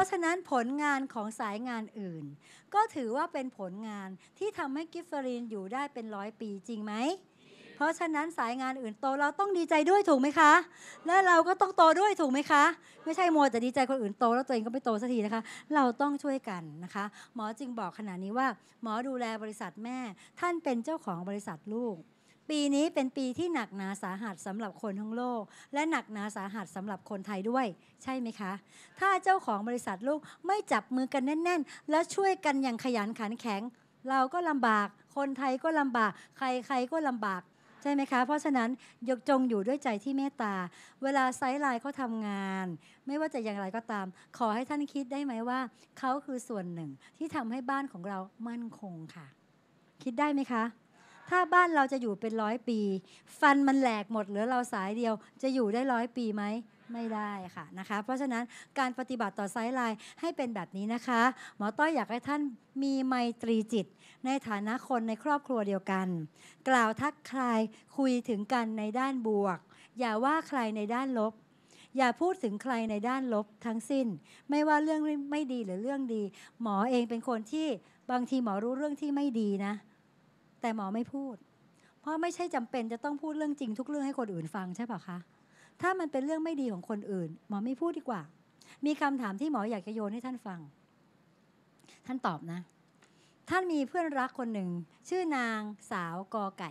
ราะฉะนั้นผลงานของสายงานอื่น ก็ถือว่าเป็นผลงานที่ทำให้กิฟเฟอรีนอยู่ได้เป็นร้อยปีจริงไหม เพราะฉะนั้นสายงานอื่นโตเราต้องดีใจด้วยถูกไหมคะ และเราก็ต้องโตด้วยถูกไหมคะ ไม่ใช่มัวแต่ดีใจคนอื่นโตแล้วตัวเองก็ไม่โตสักทีนะคะ เราต้องช่วยกันนะคะ หมอจึงบอกขณะนี้ว่า หมอดูแลบริษัทแม่ท่านเป็นเจ้าของบริษัทลูกปีนี้เป็นปีที่หนักหนาสาหัสสำหรับคนทั้งโลก และหนักหนาสาหัสสำหรับคนไทยด้วย ใช่ไหมคะ ถ้าเจ้าของบริษัทลูกไม่จับมือกันแน่น ๆ และช่วยกันอย่างขยันขันแข็ง เราก็ลำบาก คนไทยก็ลำบาก ใครๆก็ลำบากใช่ไหมคะ เพราะฉะนั้นยกจงอยู่ด้วยใจที่เมตตาเวลาไซสไลน์เขาทำงาน ไม่ว่าจะอย่างไรก็ตาม ขอให้ท่านคิดได้ไหมว่าเขาคือส่วนหนึ่งที่ทำให้บ้านของเรามั่นคงค่ะ คิดได้ไหมคะถ้าบ้านเราจะอยู่เป็นร้อยปี ฟันมันแหลกหมดเหลือเราสายเดียว จะอยู่ได้ร้อยปีไหม ไม่ได้ค่ะนะคะ เพราะฉะนั้นการปฏิบัติต่อไซส์ไลน์ให้เป็นแบบนี้นะคะหมอต้อยอยากให้ท่านมีไมตรีจิตในฐานะคนในครอบครัวเดียวกัน กล่าวทักทายคุยถึงกันในด้านบวก อย่าว่าใครในด้านลบ อย่าพูดถึงใครในด้านลบทั้งสิ้น ไม่ว่าเรื่องไม่ดีหรือเรื่องดี หมอเองเป็นคนที่บางทีหมอรู้เรื่องที่ไม่ดีนะแต่หมอไม่พูด เพราะไม่ใช่จำเป็นจะต้องพูดเรื่องจริง ทุกเรื่องให้คนอื่นฟัง ใช่ป่ะคะถ้ามันเป็นเรื่องไม่ดีของคนอื่นหมอไม่พูดดีกว่า มีคำถามที่หมออยากจะโยนให้ท่านฟัง ท่านตอบนะ ท่านมีเพื่อนรักคนหนึ่งชื่อนางสาวกอไก่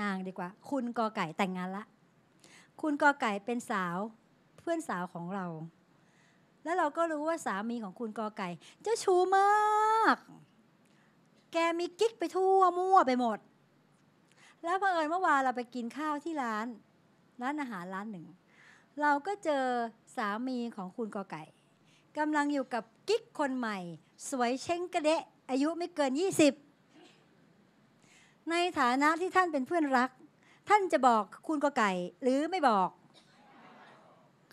นางดีกว่า คุณกอไก่แต่งงานละ คุณกอไก่เป็นสาว เพื่อนสาวของเรา แล้วเราก็รู้ว่าสามีของคุณกอไก่เจ้าชู้มากแกมีกิ๊กไปทั่วมั่วไปหมด แล้วเพ่อเอิญเมื่อวานเราไปกินข้าวที่ร้านร้านอาหารร้านหนึ่ง เราก็เจอสามีของคุณกอไก่กำลังอยู่กับกิ๊กคนใหม่ สวยเช้งกระเดะ อายุไม่เกิน 20ในฐานะที่ท่านเป็นเพื่อนรัก ท่านจะบอกคุณกอไก่หรือไม่บอก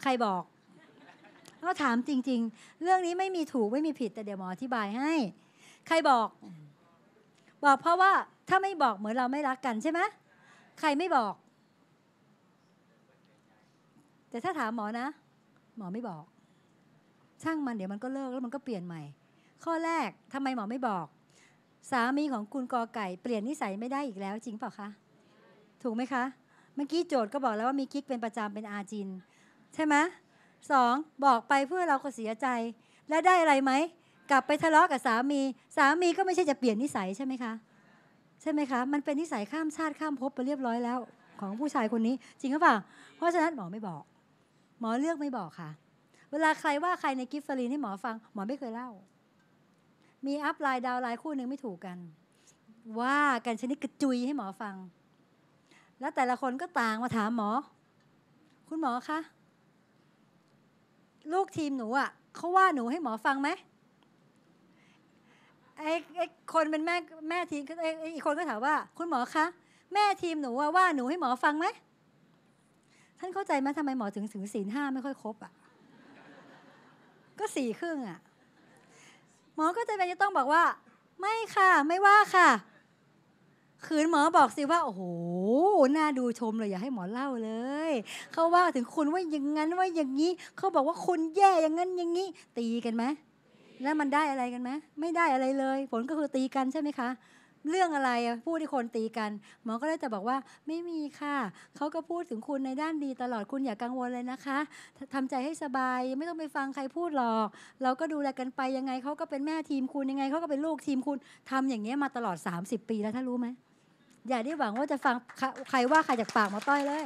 ใครบอกก็ถามจริงๆ เรื่องนี้ไม่มีถูกไม่มีผิดแต่เดี๋ยวหมออธิบายให้ ใครบอกบอกเพราะว่าถ้าไม่บอกเหมือนเราไม่รักกันใช่ไหมใครไม่บอก แต่ถ้าถามหมอนะ หมอไม่บอก ช่างมันเดี๋ยวมันก็เลิกแล้วมันก็เปลี่ยนใหม่ข้อแรกทำไมหมอไม่บอก สามีของคุณกอไก่เปลี่ยนนิสัยไม่ได้อีกแล้วจริงเปล่าคะถูกไหมคะ เมื่อกี้โจทย์ก็บอกแล้วว่ามีคิกเป็นประจำเป็นอาจินใช่ไหมสองบอกไปเพื่อเราก็เสียใจและได้อะไรไหมกลับไปทะเลาะกับ สามี สามีก็ไม่ใช่จะเปลี่ยนนิสัย ใช่ไหมคะ ใช่ไหมคะ มันเป็นนิสัยข้ามชาติข้ามภพไปเรียบร้อยแล้ว ของผู้ชายคนนี้ จริงหรือเปล่า เพราะฉะนั้นหมอไม่บอก หมอเลือกไม่บอกค่ะ เวลาใครว่าใครในกิฟฟารีนให้หมอฟัง หมอไม่เคยเล่า มีอัพไลน์ดาวไลน์คู่หนึ่งไม่ถูกกัน ว่ากันชนิดกระจุยให้หมอฟัง แล้วแต่ละคนก็ต่างมาถามหมอ คุณหมอคะลูกทีมหนูอะ่ะเขาว่าหนูให้หมอฟังไหมไอ้คนเป็นแม่แม่ทีมไอ้อีกคนก็ถามว่า คุณหมอคะแม่ทีมหนูว่าหนูให้หมอฟังไหมท่านเข้าใจไหมทำไมหมอถึงถึงศีลห้าไม่ค่อยครบอ่ะก็สี่ครึ่งอ่ะ หมอก็จะเป็นจะต้องบอกว่า ไม่ค่ะ ไม่ว่าค่ะคืนหมอบอกสิว่าโอ้โหน่าดูชมเลยอย่าให้หมอเล่าเลยเขาว่าถึงคุณว่าอย่างนั้นว่าอย่างนี้เขาบอกว่าคุณแย่อย่างนั้นอย่างนี้ ตีกันไหมแล้วมันได้อะไรกันไหมไม่ได้อะไรเลย ผลก็คือตีกันใช่ไหมคะ เรื่องอะไรพูดที่คนตีกัน หมอก็ได้แต่บอกว่าไม่มีค่ะเขาก็พูดถึงคุณในด้านดี ตลอดคุณอย่ากังวลเลยนะคะ ทำใจให้สบาย ไม่ต้องไปฟังใครพูดหรอกเราก็ดูแลกันไปยังไงเขาก็เป็นแม่ทีมคุณยังไงเขาก็เป็นลูกทีมคุณทำอย่างนี้มาตลอด 30 ปีแล้วถ้ารู้ไหมอย่าได้หวังว่าจะฟังใครว่าใครจากปากหมอต้อยเลย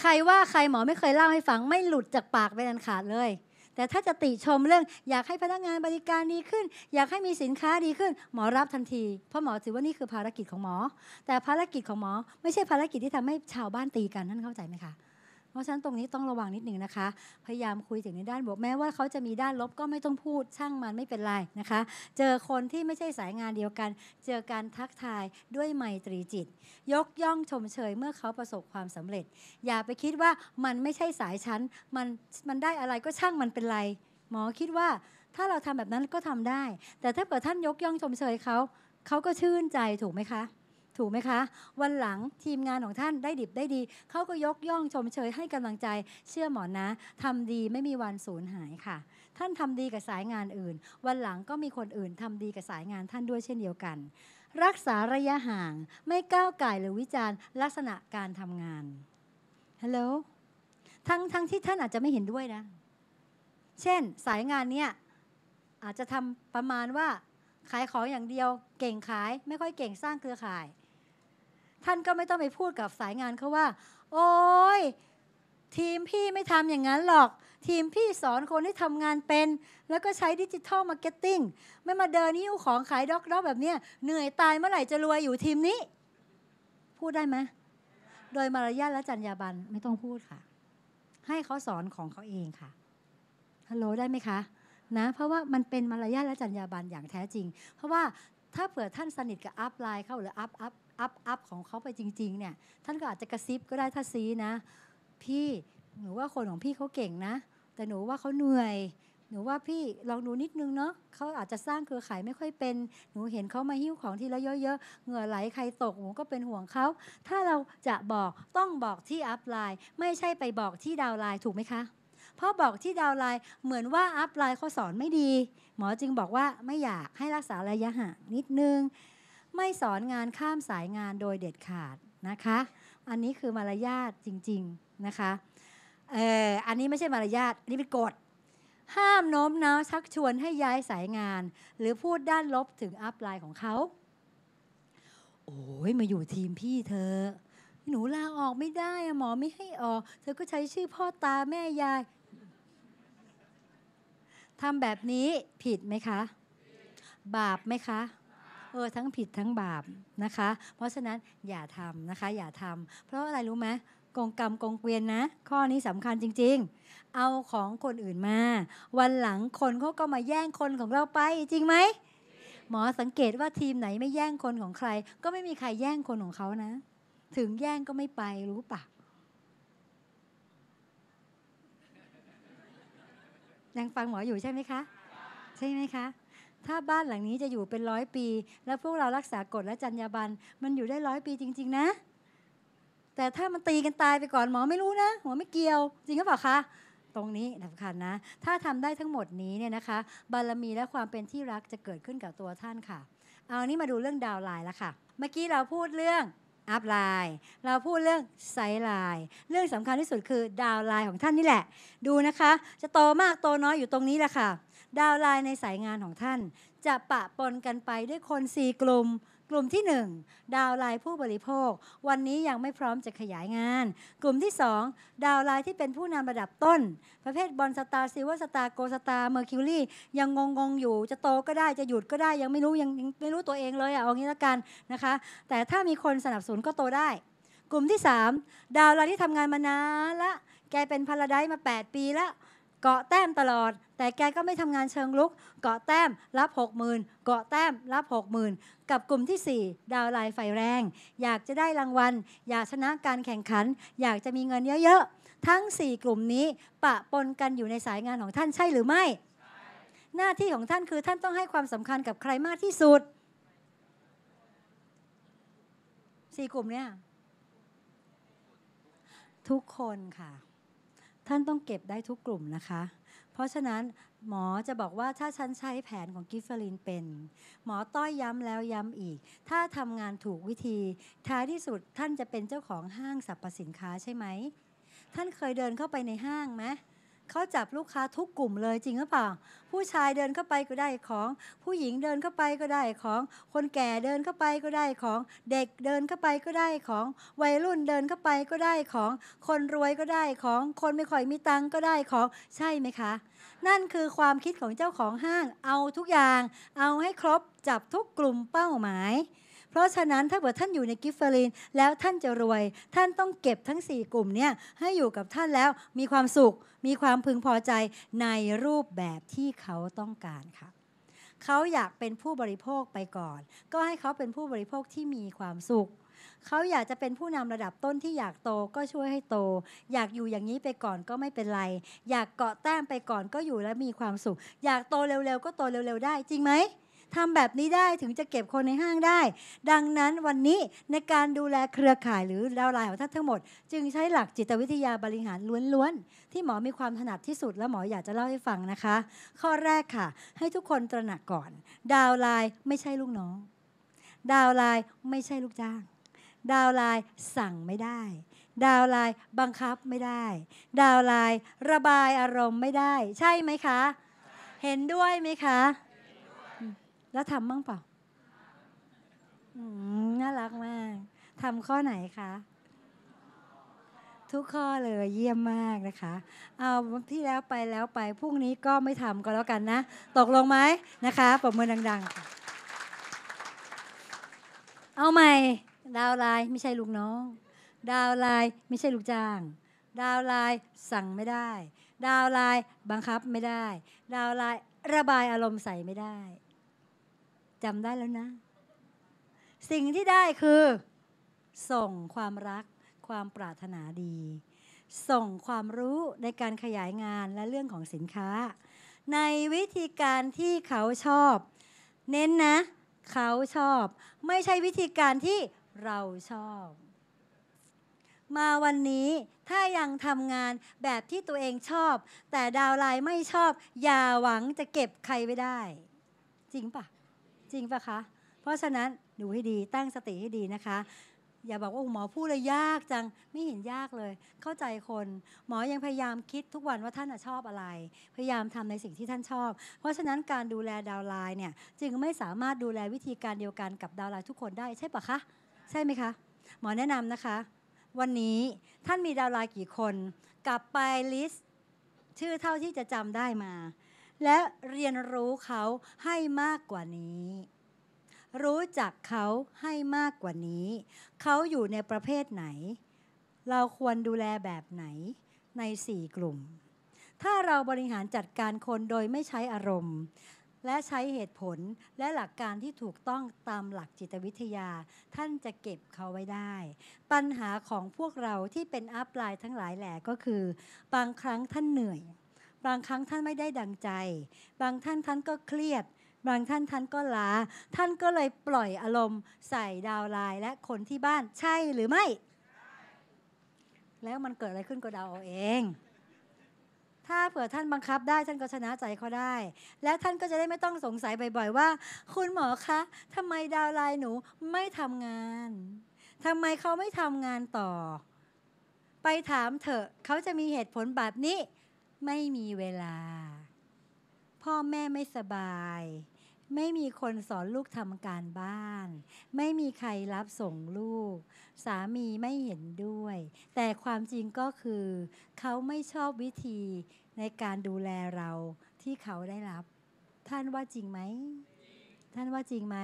ใครว่าใครหมอไม่เคยเล่าให้ฟังไม่หลุดจากปากเป็นอันขาดเลยแต่ถ้าจะติชมเรื่องอยากให้พนักงานบริการดีขึ้น อยากให้มีสินค้าดีขึ้น หมอรับทันที เพราะหมอถือว่านี่คือภารกิจของหมอ แต่ภารกิจของหมอไม่ใช่ภารกิจที่ทำให้ชาวบ้านตีกันท่านเข้าใจไหมคะเพราะฉะนั้นตรงนี้ต้องระวังนิดหนึ่งนะคะ พยายามคุยถึงในด้านบวกแม้ว่าเขาจะมีด้านลบก็ไม่ต้องพูด ช่างมันไม่เป็นไรนะคะ เจอคนที่ไม่ใช่สายงานเดียวกัน เจอการทักทายด้วยไมตรีจิต ยกย่องชมเชยเมื่อเขาประสบความสำเร็จ อย่าไปคิดว่ามันไม่ใช่สายชั้นมันมันได้อะไรก็ช่างมันเป็นไร หมอคิดว่าถ้าเราทำแบบนั้นก็ทำได้ แต่ถ้าเกิดท่านยกย่องชมเชยเขาเขาก็ชื่นใจถูกไหมคะถูกไหมคะวันหลังทีมงานของท่านได้ดิบได้ดีเขาก็ยกย่องชมเชยให้กำลังใจ เชื่อหมอนะ ทำดีไม่มีวันสูญหายค่ะ ท่านทำดีกับสายงานอื่น วันหลังก็มีคนอื่นทำดีกับสายงานท่านด้วยเช่นเดียวกัน รักษาระยะห่างไม่ก้าวไก่หรือวิจารณ์ลักษณะการทำงานฮัลโหลทั้งทั้งที่ท่านอาจจะไม่เห็นด้วยนะ เช่นสายงานเนี้ยอาจจะทำประมาณว่าขายของอย่างเดียว เก่งขายไม่ค่อยเก่งสร้างเครือข่ายท่านก็ไม่ต้องไปพูดกับสายงานเขาว่า โอ้ยทีมพี่ไม่ทำอย่างนั้นหรอก ทีมพี่สอนคนให้ทำงานเป็น แล้วก็ใช้ดิจิทัลมาร์เก็ตติ้งไม่มาเดินนิ้วของขายด็อกกแบบเนี้ยเหนื่อยตายเมื่อไหร่จะรวยอยู่ทีมนี้ พูดได้ไหมโดยมารยาทและจรรยาบรรณไม่ต้องพูดค่ะ ให้เขาสอนของเขาเองค่ะฮัลโหลได้ไหมคะ นะ เพราะว่ามันเป็นมารยาทและจรรยาบรรณอย่างแท้จริงเพราะว่าถ้าเผื่อท่านสนิทกับอัพไลน์เขาหรืออัพอัพอัพอัพของเขาไปจริงๆ เนี่ยท่านก็อาจจะกระซิบก็ได้ถ้าซีนะ พี่หนูว่าคนของพี่เขาเก่งนะ แต่หนูว่าเขาเหนื่อยหนูว่าพี่ลองดูนิดนึงเนาะเขาอาจจะสร้างเครือข่ายไม่ค่อยเป็น หนูเห็นเขามาหิ้วของทีละเยอะๆเหงื่อไหลใครตกหนูก็เป็นห่วงเขาถ้าเราจะบอกต้องบอกที่อัพไลน์ไม่ใช่ไปบอกที่ดาวไลน์ถูกไหมคะเพราะบอกที่ดาวไลน์เหมือนว่าอัพไลน์เขาสอนไม่ดีหมอจึงบอกว่าไม่อยากให้รักษาระยะห่างนิดนึงไม่สอนงานข้ามสายงานโดยเด็ดขาดนะคะ อันนี้คือมารยาทจริง ๆนะคะ เอออันนี้ไม่ใช่มารยาท อันนี้เป็นกฎห้ามโน้มน้าวชักชวนให้ย้ายสายงาน หรือพูดด้านลบถึงอัพไลน์ของเขา โอ้ยมาอยู่ทีมพี่เธอ หนูลาออกไม่ได้หมอไม่ให้ออก เธอก็ใช้ชื่อพ่อตาแม่ยาย ทำแบบนี้ผิดไหมคะ บาปไหมคะเออทั้งผิดทั้งบาปนะคะ เพราะฉะนั้นอย่าทำนะคะ อย่าทำเพราะอะไรรู้ไหมกงกรรมกงเกวียนนะข้อนี้สำคัญจริง ๆ เอาของคนอื่นมา วันหลังคนเขาก็มาแย่งคนของเราไปจริงไหมหมอสังเกตว่าทีมไหนไม่แย่งคนของใคร ก็ไม่มีใครแย่งคนของเขานะ ถึงแย่งก็ไม่ไปรู้ปะยังฟังหมออยู่ใช่ไหมคะ ใช่ไหมคะถ้าบ้านหลังนี้จะอยู่เป็นร้อยปีแล้วพวกเรารักษากฎและจรรยาบรรณมันอยู่ได้ร้อยปีจริงๆ นะ แต่ถ้ามันตีกันตายไปก่อนหมอไม่รู้นะหมอไม่เกี่ยวจริงหรือเปล่าคะตรงนี้สำคัญนะ ถ้าทำได้ทั้งหมดนี้เนี่ยนะคะบารมีและความเป็นที่รักจะเกิดขึ้นกับตัวท่านค่ะ เอานี้มาดูเรื่องดาวไลน์ละค่ะเมื่อกี้เราพูดเรื่องอัพไลน์เราพูดเรื่องไซไลน์เรื่องสำคัญที่สุดคือดาวไลน์ของท่านนี่แหละ ดูนะคะ จะโตมากโตน้อยอยู่ตรงนี้แหละค่ะดาวไลน์ในสายงานของท่าน จะปะปนกันไปด้วยคน 4 กลุ่ม กลุ่มที่ 1 ดาวไลน์ผู้บริโภค วันนี้ยังไม่พร้อมจะขยายงาน กลุ่มที่ 2 ดาวไลน์ที่เป็นผู้นำระดับต้น ประเภทบอลสตาร์ซิวสตาร์โกสตาร์เมอร์คิวรี่ยังงงงอยู่ จะโตก็ได้จะหยุดก็ได้ยังไม่รู้ยังไม่รู้ตัวเองเลยอะเอางี้ละกันนะคะ แต่ถ้ามีคนสนับสนุนก็โตได้ กลุ่มที่ 3 ดาวไลน์ที่ทำงานมานานละแกเป็นพาราไดมา 8 ปีแล้วเกาะแต้มตลอด แต่แกก็ไม่ทำงานเชิงลุกเกาะแต้มรับหกหมื่นเกาะแต้มรับหกหมื่นกับกลุ่มที่ 4 ดาวลายไฟแรง อยากจะได้รางวัล อยากชนะการแข่งขันอยากจะมีเงินเยอะๆทั้ง 4 กลุ่มนี้ปะปนกันอยู่ในสายงานของท่านใช่หรือไม่ หน้าที่ของท่านคือท่านต้องให้ความสำคัญกับใครมากที่สุดสี่กลุ่มเนี่ยทุกคนค่ะท่านต้องเก็บได้ทุกกลุ่มนะคะ เพราะฉะนั้นหมอจะบอกว่า ถ้าฉันใช้แผนของกิฟเฟลินเป็น หมอต้อยย้ำแล้วย้ำอีก ถ้าทำงานถูกวิธี ท้ายที่สุดท่านจะเป็นเจ้าของห้างสรรพสินค้าใช่ไหม ท่านเคยเดินเข้าไปในห้างไหมเขาจับลูกค้าทุกกลุ่มเลยจริงหรือเปล่าผู้ชายเดินเข้าไปก็ได้ของผู้หญิงเดินเข้าไปก็ได้ของคนแก่เดินเข้าไปก็ได้ของเด็กเดินเข้าไปก็ได้ของวัยรุ่นเดินเข้าไปก็ได้ของคนรวยก็ได้ของคนไม่ค่อยมีตังก็ได้ของใช่ไหมคะ นั่นคือความคิดของเจ้าของห้างเอาทุกอย่าง เอาให้ครบจับทุกกลุ่มเป้าหมายเพราะฉะนั้นถ้าเกิดท่านอยู่ในกิฟเฟอรีนแล้วท่านจะรวย ท่านต้องเก็บทั้ง4กลุ่มเนี่ยให้อยู่กับท่านแล้วมีความสุขมีความพึงพอใจในรูปแบบที่เขาต้องการค่ะเขาอยากเป็นผู้บริโภคไปก่อน ก็ให้เขาเป็นผู้บริโภคที่มีความสุขเขาอยากจะเป็นผู้นำระดับต้นที่อยากโตก็ช่วยให้โต อยากอยู่อย่างนี้ไปก่อนก็ไม่เป็นไร อยากเกาะแต้มไปก่อนก็อยู่และมีความสุข อยากโตเร็วๆ ก็โตเร็วๆได้จริงไหมทำแบบนี้ได้ถึงจะเก็บคนในห้างได้ ดังนั้นวันนี้ในการดูแลเครือข่ายหรือดาวไลน์ของท่านทั้งหมดจึงใช้หลักจิตวิทยาบริหารล้วนๆ ที่หมอมีความถนัดที่สุดและหมออยากจะเล่าให้ฟังนะคะ ข้อแรกค่ะ ให้ทุกคนตระหนักก่อน ดาวไลน์ไม่ใช่ลูกน้อง ดาวไลน์ไม่ใช่ลูกจ้าง ดาวไลน์สั่งไม่ได้ ดาวไลน์บังคับไม่ได้ ดาวไลน์ระบายอารมณ์ไม่ได้ ใช่ไหมคะ เห็นด้วยไหมคะแล้วทำบ้างเปล่าน่ารักมากทำข้อไหนคะ ทุกข้อเลยเยี่ยมมากนะคะ เอาที่แล้วไปแล้วไป พรุ่งนี้ก็ไม่ทำก็แล้วกันนะ ตกลงไหมนะคะ ปรบมือดัง ๆ เอาใหม่ ดาวไลน์ไม่ใช่ลูกน้อง ดาวไลน์ไม่ใช่ลูกจ้าง ดาวไลน์สั่งไม่ได้ ดาวไลน์บังคับไม่ได้ ดาวไลน์ระบายอารมณ์ใส่ไม่ได้จำได้แล้วนะ สิ่งที่ได้คือ ส่งความรัก ความปรารถนาดี ส่งความรู้ในการขยายงานและเรื่องของสินค้า ในวิธีการที่เขาชอบ เน้นนะ เขาชอบไม่ใช่วิธีการที่เราชอบ มาวันนี้ถ้ายังทำงานแบบที่ตัวเองชอบ แต่ดาวไลน์ไม่ชอบ อย่าหวังจะเก็บใครไว้ได้ จริงปะจริงปะคะ เพราะฉะนั้น ดูให้ดีตั้งสติให้ดีนะคะ อย่าบอกว่าหมอพูดเลยยากจังไม่เห็นยากเลย เข้าใจคน หมอยังพยายามคิดทุกวันว่าท่านชอบอะไร พยายามทำในสิ่งที่ท่านชอบ เพราะฉะนั้นการดูแลดาวไลน์เนี่ยจึงไม่สามารถดูแลวิธีการเดียวกันกับดาวไลน์ทุกคนได้ใช่ปะคะ ใช่ไหมคะ หมอแนะนำนะคะ วันนี้ท่านมีดาวไลน์กี่คนกลับไปลิสต์ชื่อเท่าที่จะจำได้มาและเรียนรู้เขาให้มากกว่านี้ รู้จักเขาให้มากกว่านี้ เขาอยู่ในประเภทไหน เราควรดูแลแบบไหนในสี่กลุ่ม ถ้าเราบริหารจัดการคนโดยไม่ใช้อารมณ์ และใช้เหตุผลและหลักการที่ถูกต้องตามหลักจิตวิทยา ท่านจะเก็บเขาไว้ได้ ปัญหาของพวกเราที่เป็นอัพไลน์ทั้งหลายแหล่ก็คือ บางครั้งท่านเหนื่อยบางครั้งท่านไม่ได้ดังใจ บางท่านท่านก็เครียด บางท่านท่านก็ลา ท่านก็เลยปล่อยอารมณ์ ใส่ดาวไลน์และคนที่บ้าน ใช่หรือไม่ แล้วมันเกิดอะไรขึ้นก็เดาเอาเอง ถ้าเผื่อท่านบังคับได้ท่านก็ชนะใจเขาได้ และท่านก็จะได้ไม่ต้องสงสัยบ่อยๆว่า คุณหมอคะทำไมดาวไลน์หนูไม่ทำงาน ทำไมเขาไม่ทำงานต่อ ไปถามเถอะเขาจะมีเหตุผลแบบนี้ไม่มีเวลา พ่อแม่ไม่สบาย ไม่มีคนสอนลูกทำการบ้าน ไม่มีใครรับส่งลูก สามีไม่เห็นด้วย แต่ความจริงก็คือ เขาไม่ชอบวิธีในการดูแลเราที่เขาได้รับ ท่านว่าจริงไหมท่านว่าจริงไหม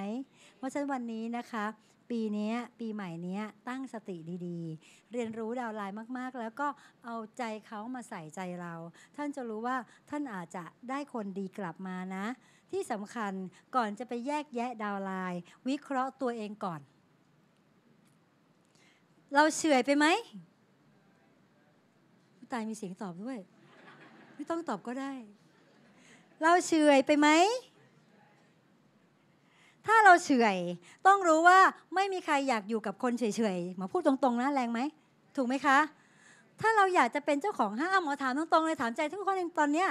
เพราะฉะนั้นวันนี้นะคะปีนี้ปีใหม่นี้ตั้งสติดีๆ เรียนรู้ดาวไลน์มากๆ แล้วก็เอาใจเขามาใส่ใจเรา ท่านจะรู้ว่าท่านอาจจะได้คนดีกลับมานะ ที่สำคัญก่อนจะไปแยกแยะดาวไลน์วิเคราะห์ตัวเองก่อน เราเฉื่อยไปไหมตายมีเสียงตอบด้วย ไม่ต้องตอบก็ได้ เราเฉื่อยไปไหมถ้าเราเฉยต้องรู้ว่าไม่มีใครอยากอยู่กับคนเฉยๆมาพูดตรงๆนะแรงไหมถูกไหมคะ ถ้าเราอยากจะเป็นเจ้าของห้างหมอถามตรงๆ เลยถามใจทุกคนตอนเนี้ย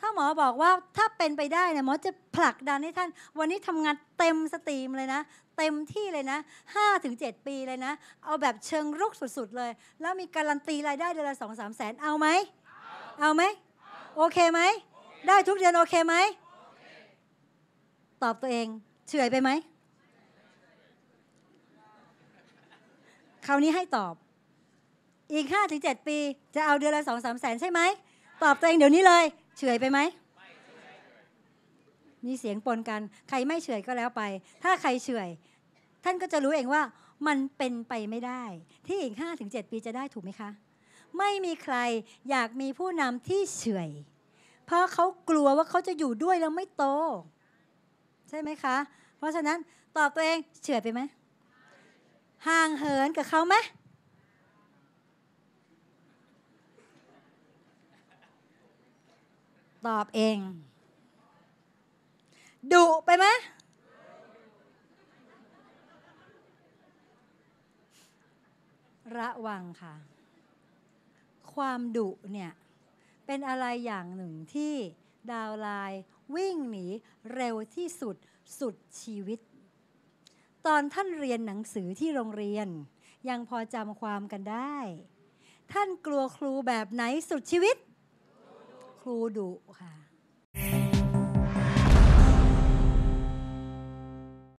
ถ้าหมอบอกว่าถ้าเป็นไปได้เนี่ยหมอจะผลักดันให้ท่านวันนี้ทำงานเต็มสตรีมเลยนะ เต็มที่เลยนะ5ถึง7ปีเลยนะ เอาแบบเชิงรุกสุดๆ เลย แล้วมีการันตีรายได้เดือนละสองสามแสนเอาไหมเอาไหมโอเคไหมได้ทุกเดือนโอเคไหมตอบตัวเองเฉยไปไหมคราวนี้ให้ตอบ อีก5-7ปีจะเอาเดือนละสองสามแสนใช่ไหม ตอบตัวเองเดี๋ยวนี้เลย เฉยไปไหม มีเสียงปนกัน ใครไม่เฉยก็แล้วไป ถ้าใครเฉยท่านก็จะรู้เองว่า มันเป็นไปไม่ได้ ที่อีก5-7 ปีจะได้ถูกไหมคะ ไม่มีใครอยากมีผู้นำที่เฉยเพราะเขากลัวว่าเขาจะอยู่ด้วยแล้วไม่โตใช่ไหมคะ เพราะฉะนั้นตอบตัวเองเฉื่อยไปไหมห่างเหินกับเขาไหมตอบเองดุไปไหมระวังค่ะ ความดุเนี่ย เป็นอะไรอย่างหนึ่งที่ดาวไลน์วิ่งหนี เร็วที่สุดสุดชีวิต ตอนท่านเรียนหนังสือที่โรงเรียนยังพอจำความกันได้ ท่านกลัวครูแบบไหนสุดชีวิต ครูดุค่ะ